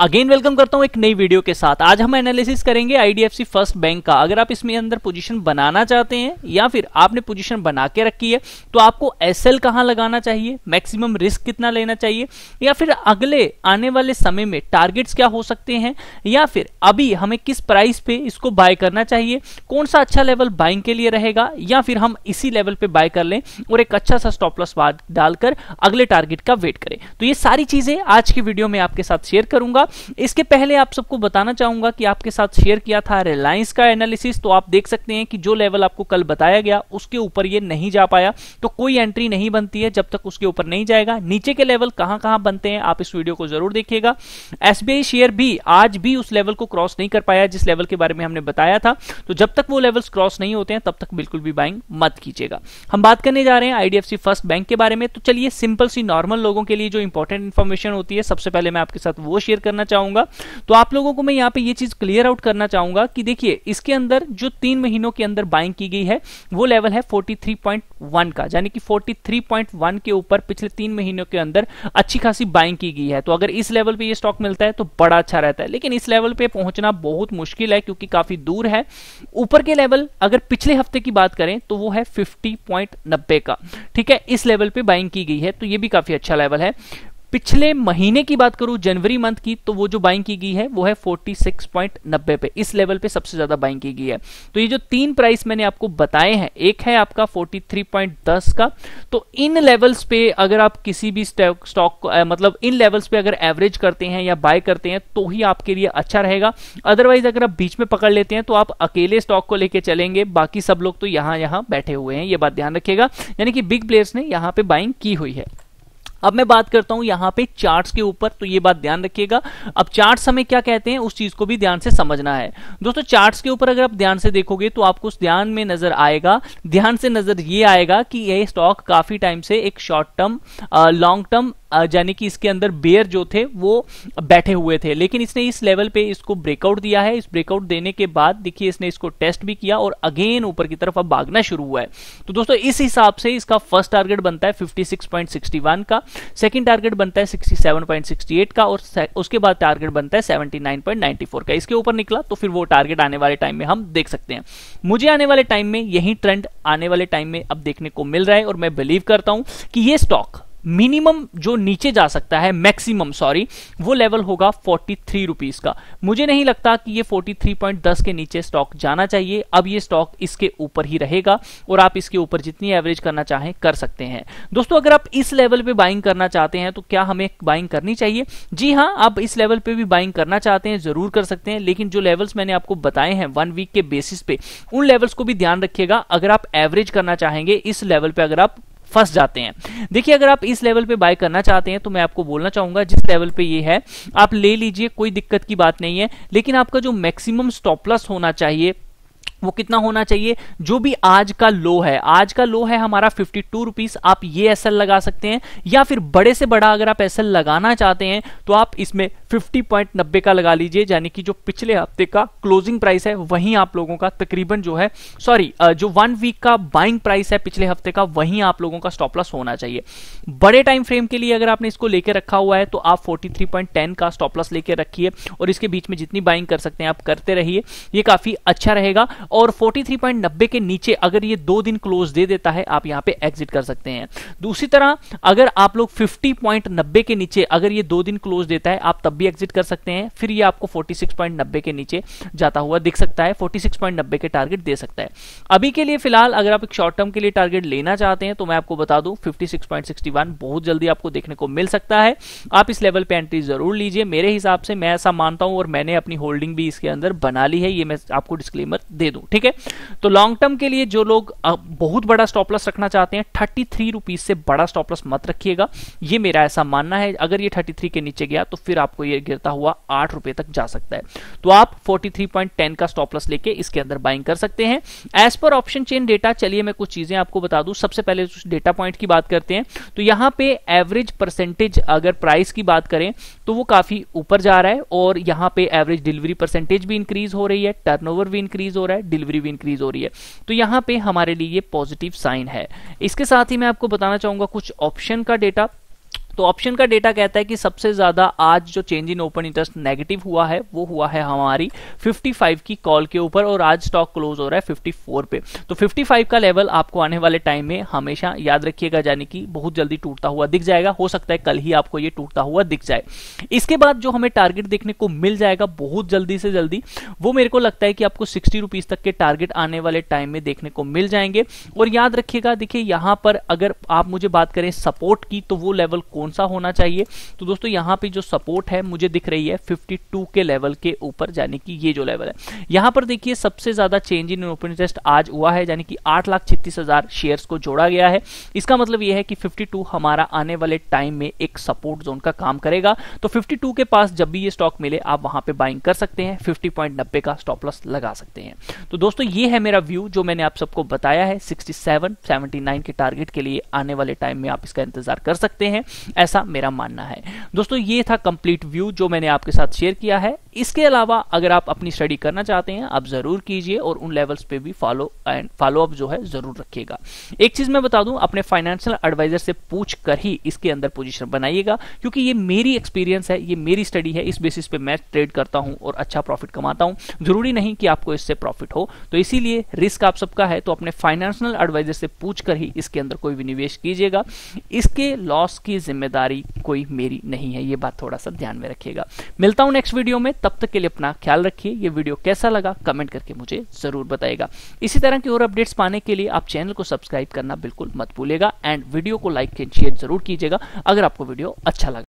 again welcome करता हूं एक नई वीडियो के साथ आज हम एनालिसिस करेंगे आईडीएफसी फर्स्ट बैंक का अगर आप इसमें अंदर पोजीशन बनाना चाहते हैं या फिर आपने पोजीशन बना के रखी है तो आपको एसएल कहां लगाना चाहिए मैक्सिमम रिस्क कितना लेना चाहिए या फिर अगले आने वाले समय में टारगेट्स क्या हो सकते हैं या फिर अभी हमें किस प्राइस पे इसको बाय करना चाहिए कौन सा अच्छा लेवल बाइंग के लिए रहेगा या फिर हम इसी लेवल पे बाय कर लें और एक अच्छा सा स्टॉप लॉस डालकर अगले टारगेट का वेट करें तो ये सारी चीजें आज की वीडियो में आपके साथ शेयर करूंगा इसके पहले आप सबको बताना चाहूंगा कि आपके साथ शेयर किया था रिलायंस का एनालिसिस तो आप देख सकते हैं कि जो लेवल आपको कल बताया गया उसके ऊपर ये नहीं जा पाया तो कोई एंट्री नहीं बनती है जब तक उसके ऊपर नहीं जाएगा नीचे के लेवल कहां कहां बनते हैं आप इस वीडियो को जरूर देखिएगा एसबीआई शेयर भी आज भी उस लेवल को क्रॉस नहीं कर पाया जिस लेवल के बारे में हमने बताया था तो जब तक वो लेवल क्रॉस नहीं होते हैं तब तक बिल्कुल भी बाइंग मत कीजिएगा हम बात करने जा रहे हैं आईडीएफसी फर्स्ट बैंक के बारे में तो चलिए सिंपल सी नॉर्मल लोगों के लिए जो इंपॉर्टेंट इंफॉर्मेशन होती है सबसे पहले मैं आपके साथ वो शेयर करना करना चाहूंगा तो आप लोगों को मैं यहाँ पे ये चीज क्लियर आउट करना चाहूंगा कि देखिए इसके अंदर जो तीन महीनों के अंदर बाइंग की गई है वो लेवल है 43.1 का यानी कि 43.1 के ऊपर पिछले तीन महीनों के अंदर अच्छी खासी बाइंग की गई है तो अगर इस लेवल पर यह स्टॉक मिलता है तो बड़ा अच्छा रहता है लेकिन इस लेवल पर पहुंचना बहुत मुश्किल है क्योंकि काफी दूर है ऊपर के लेवल अगर पिछले हफ्ते की बात करें तो वो है फिफ्टी का ठीक है इस लेवल पे बाइंग की गई है तो ये भी काफी अच्छा लेवल है पिछले महीने की बात करूं जनवरी मंथ की तो वो जो बाइंग की गई है वो है 46.90 पे इस लेवल पे सबसे ज्यादा बाइंग की गई है तो ये जो तीन प्राइस मैंने आपको बताए हैं एक है आपका 43.10 का तो इन लेवल्स पे अगर आप किसी भी स्टॉक को मतलब इन लेवल्स पे अगर एवरेज करते हैं या बाय करते हैं तो ही आपके लिए अच्छा रहेगा अदरवाइज अगर आप बीच में पकड़ लेते हैं तो आप अकेले स्टॉक को लेकर चलेंगे बाकी सब लोग तो यहां यहां बैठे हुए हैं ये बात ध्यान रखिएगा यानी कि बिग प्लेयर्स ने यहां पर बाइंग की हुई है अब मैं बात करता हूं यहां पे चार्ट्स के ऊपर तो ये बात ध्यान रखिएगा अब चार्ट्स हमें क्या कहते हैं उस चीज को भी ध्यान से समझना है दोस्तों चार्ट्स के ऊपर अगर आप ध्यान से देखोगे तो आपको उस ध्यान में नजर आएगा ध्यान से नजर ये आएगा कि यह स्टॉक काफी टाइम से एक शॉर्ट टर्म लॉन्ग टर्म यानी कि इसके अंदर बेयर जो थे वो बैठे हुए थे लेकिन इसने इस लेवल पे इसको ब्रेकआउट दिया है इस ब्रेकआउट देने के बाद देखिए इसने इसको टेस्ट भी किया और अगेन ऊपर की तरफ अब भागना शुरू हुआ है तो दोस्तों इस हिसाब से इसका फर्स्ट टारगेट बनता है 56.61 का सेकंड टारगेट बनता है 67.68 का और उसके बाद टारगेट बनता है 79.94 का इसके ऊपर निकला तो फिर वो टारगेट आने वाले टाइम में हम देख सकते हैं मुझे आने वाले टाइम में यही ट्रेंड आने वाले टाइम में अब देखने को मिल रहा है और मैं बिलीव करता हूं कि ये स्टॉक मिनिमम जो नीचे जा सकता है मैक्सिमम सॉरी वो लेवल होगा फोर्टी थ्री रुपीज का मुझे नहीं लगता कि ये फोर्टी थ्री पॉइंट दस के नीचे स्टॉक जाना चाहिए अब ये स्टॉक इसके ऊपर ही रहेगा और आप इसके ऊपर जितनी एवरेज करना चाहें कर सकते हैं दोस्तों अगर आप इस लेवल पे बाइंग करना चाहते हैं तो क्या हमें बाइंग करनी चाहिए जी हाँ आप इस लेवल पर भी बाइंग करना चाहते हैं जरूर कर सकते हैं लेकिन जो लेवल्स मैंने आपको बताए हैं वन वीक के बेसिस पे उन लेवल्स को भी ध्यान रखिएगा अगर आप एवरेज करना चाहेंगे इस लेवल पर अगर आप फंस जाते हैं देखिए अगर आप इस लेवल पे बाय करना चाहते हैं तो मैं आपको बोलना चाहूंगा जिस लेवल पे ये है आप ले लीजिए कोई दिक्कत की बात नहीं है लेकिन आपका जो मैक्सिमम स्टॉपलस होना चाहिए वो कितना होना चाहिए जो भी आज का लो है आज का लो है हमारा फिफ्टी टू रुपीज आप ये एस लगा सकते हैं या फिर बड़े से बड़ा अगर आप एस लगाना चाहते हैं तो आप इसमें फिफ्टी पॉइंट नब्बे का लगा लीजिए यानी कि जो पिछले हफ्ते का क्लोजिंग प्राइस है वहीं आप लोगों का तकरीबन जो है सॉरी जो वन वीक का बाइंग प्राइस है पिछले हफ्ते का वहीं आप लोगों का स्टॉप लॉस होना चाहिए बड़े टाइम फ्रेम के लिए अगर आपने इसको लेकर रखा हुआ है तो आप फोर्टी का स्टॉप लॉस लेकर रखिए और इसके बीच में जितनी बाइंग कर सकते हैं आप करते रहिए ये काफी अच्छा रहेगा और 43.90 के नीचे अगर ये दो दिन क्लोज दे देता है आप यहाँ पे एग्जिट कर सकते हैं दूसरी तरह अगर आप लोग 50.90 के नीचे अगर ये दो दिन क्लोज देता है आप तब भी एग्जिट कर सकते हैं फिर ये आपको 46.90 के नीचे जाता हुआ दिख सकता है 46.90 के टारगेट दे सकता है अभी के लिए फिलहाल अगर आप एक शॉर्ट टर्म के लिए टारगेट लेना चाहते हैं तो मैं आपको बता दू फिफ्टी बहुत जल्दी आपको देखने को मिल सकता है आप इस लेवल पे एंट्री जरूर लीजिए मेरे हिसाब से मैं ऐसा मानता हूं और मैंने अपनी होल्डिंग भी इसके अंदर बना ली है ये मैं आपको डिस्क्लेमर दे दूं टू ठीक है तो लॉन्ग टर्म के लिए जो लोग बहुत बड़ा स्टॉप लॉस रखना चाहते हैं थर्टी थ्री रुपीज से बड़ा स्टॉप लॉस मत रखिएगा ये मेरा ऐसा मानना है अगर ये थर्टी थ्री के नीचे गया तो फिर आपको ये गिरता हुआ आठ रुपए तक जा सकता है तो आप फोर्टी थ्री पॉइंट टेन का स्टॉप लॉस लेके इसके अंदर बाइंग कर सकते हैं as per option chain data चलिए मैं कुछ चीजें आपको बता दू सबसे पहले डेटा पॉइंट की बात करते हैं तो यहां पे एवरेज परसेंटेज अगर प्राइस की बात करें तो वो काफ़ी ऊपर जा रहा है और यहाँ पे एवरेज डिलीवरी परसेंटेज भी इंक्रीज हो रही है टर्नओवर भी इंक्रीज हो रहा है डिलीवरी भी इंक्रीज हो रही है तो यहाँ पे हमारे लिए ये पॉजिटिव साइन है इसके साथ ही मैं आपको बताना चाहूँगा कुछ ऑप्शन का डेटा तो ऑप्शन का डेटा कहता है कि सबसे ज्यादा आज जो change in open interest negative हुआ है वो हुआ है हमारी 55 की कॉल के ऊपर और आज स्टॉक क्लोज हो रहा है 54 पे तो 55 का लेवल आपको आने वाले टाइम में हमेशा याद रखिएगा यानी कि बहुत जल्दी टूटता हुआ दिख जाएगा हो सकता है कल ही आपको ये टूटता हुआ दिख जाए इसके बाद जो हमें टारगेट देखने को मिल जाएगा बहुत जल्दी से जल्दी वो मेरे को लगता है कि आपको सिक्सटी रुपीज तक के टारगेट आने वाले टाइम में देखने को मिल जाएंगे और याद रखिएगा देखिए यहां पर अगर आप मुझे बात करें सपोर्ट की तो वो लेवल कौन कौन सा होना चाहिए तो दोस्तों यहाँ पे जो सपोर्ट है मुझे दिख रही है 52 के लेवल के ऊपर यानी कि ये जो लेवल है यहाँ पर देखिए सबसे ज्यादा चेंज इन ओपन इंटरेस्ट आज हुआ है यानी कि आठ लाख छत्तीस हजार शेयर्स को जोड़ा गया है इसका मतलब यह है कि फिफ्टी हमारा आने वाले टाइम में एक सपोर्ट जोन का काम करेगा तो फिफ्टी के पास जब भी ये स्टॉक मिले आप वहां पर बाइंग कर सकते हैं फिफ्टी का स्टॉप लॉस लगा सकते हैं तो दोस्तों ये है मेरा व्यू जो मैंने आप सबको बताया है 67 79 के टारगेट के लिए आने वाले टाइम में आप इसका इंतजार कर सकते हैं ऐसा मेरा मानना है दोस्तों ये था कंप्लीट व्यू जो मैंने आपके साथ शेयर किया है इसके अलावा अगर आप अपनी स्टडी करना चाहते हैं आप जरूर कीजिए और उन लेवल्स पे भी फॉलो एंड फॉलो अप जो है जरूर रखिएगा एक चीज मैं बता दूं अपने फाइनेंशियल एडवाइजर से पूछ कर ही इसके अंदर पोजीशन बनाइएगा क्योंकि ये मेरी एक्सपीरियंस है ये मेरी स्टडी है इस बेसिस पे मैं ट्रेड करता हूं और अच्छा प्रॉफिट कमाता हूं जरूरी नहीं कि आपको इससे प्रॉफिट हो तो इसीलिए रिस्क आप सबका है तो अपने फाइनेंशियल एडवाइजर से पूछ कर ही इसके अंदर कोई भी निवेश कीजिएगा इसके लॉस की जिम्मेदारी जिम्मेदारी कोई मेरी नहीं है ये बात थोड़ा सा ध्यान में रखिएगा मिलता हूं नेक्स्ट वीडियो में तब तक के लिए अपना ख्याल रखिए ये वीडियो कैसा लगा कमेंट करके मुझे ज़रूर बताएगा इसी तरह की और अपडेट्स पाने के लिए आप चैनल को सब्सक्राइब करना बिल्कुल मत भूलेगा एंड वीडियो को लाइक एंड शेयर जरूर कीजिएगा अगर आपको वीडियो अच्छा लगा